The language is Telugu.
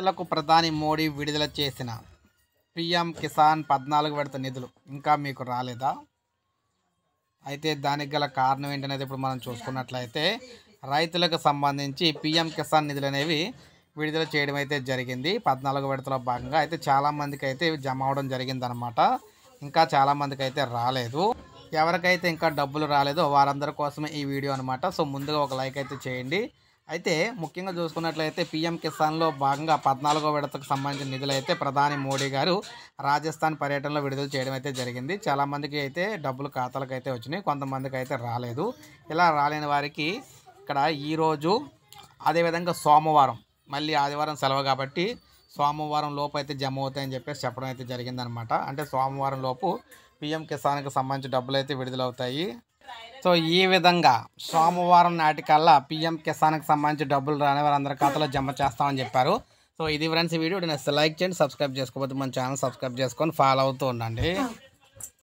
రైతులకు ప్రధాని మోడీ విడుదల చేసిన పిఎం కిసాన్ పద్నాలుగు విడత నిధులు ఇంకా మీకు రాలేదా అయితే దానికి గల కారణం ఏంటనేది ఇప్పుడు మనం చూసుకున్నట్లయితే రైతులకు సంబంధించి పిఎం కిసాన్ నిధులు అనేవి విడుదల చేయడం అయితే జరిగింది పద్నాలుగు విడతలో భాగంగా అయితే చాలామందికి అయితే జమ అవడం జరిగిందనమాట ఇంకా చాలామందికి అయితే రాలేదు ఎవరికైతే ఇంకా డబ్బులు రాలేదో వారందరి కోసమే ఈ వీడియో అనమాట సో ముందుగా ఒక లైక్ అయితే చేయండి అయితే ముఖ్యంగా చూసుకున్నట్లయితే పీఎం కిసాన్లో భాగంగా పద్నాలుగో విడతకు సంబంధించిన నిధులు అయితే ప్రధాని మోడీ గారు రాజస్థాన్ పర్యటనలో విడుదల చేయడం అయితే జరిగింది చాలామందికి అయితే డబ్బులు ఖాతాలకు అయితే వచ్చినాయి కొంతమందికి అయితే రాలేదు ఇలా రాలేని వారికి ఇక్కడ ఈరోజు అదేవిధంగా సోమవారం మళ్ళీ ఆదివారం సెలవు కాబట్టి సోమవారం లోపు అయితే జమ అవుతాయని చెప్పేసి చెప్పడం అయితే జరిగిందనమాట అంటే సోమవారం లోపు పీఎం కిసాన్కి సంబంధించి డబ్బులు అయితే విడుదలవుతాయి సో ఈ విధంగా సోమవారం నాటికల్లా పీఎం కిసాన్కి సంబంధించి డబ్బులు రాని వారందరి ఖాతాలో జమ చేస్తామని చెప్పారు సో ఇది ఫ్రెండ్స్ వీడియో నేను లైక్ చేయండి సబ్స్క్రైబ్ చేసుకోకపోతే మన ఛానల్ సబ్స్క్రైబ్ చేసుకొని ఫాలో అవుతూ ఉండండి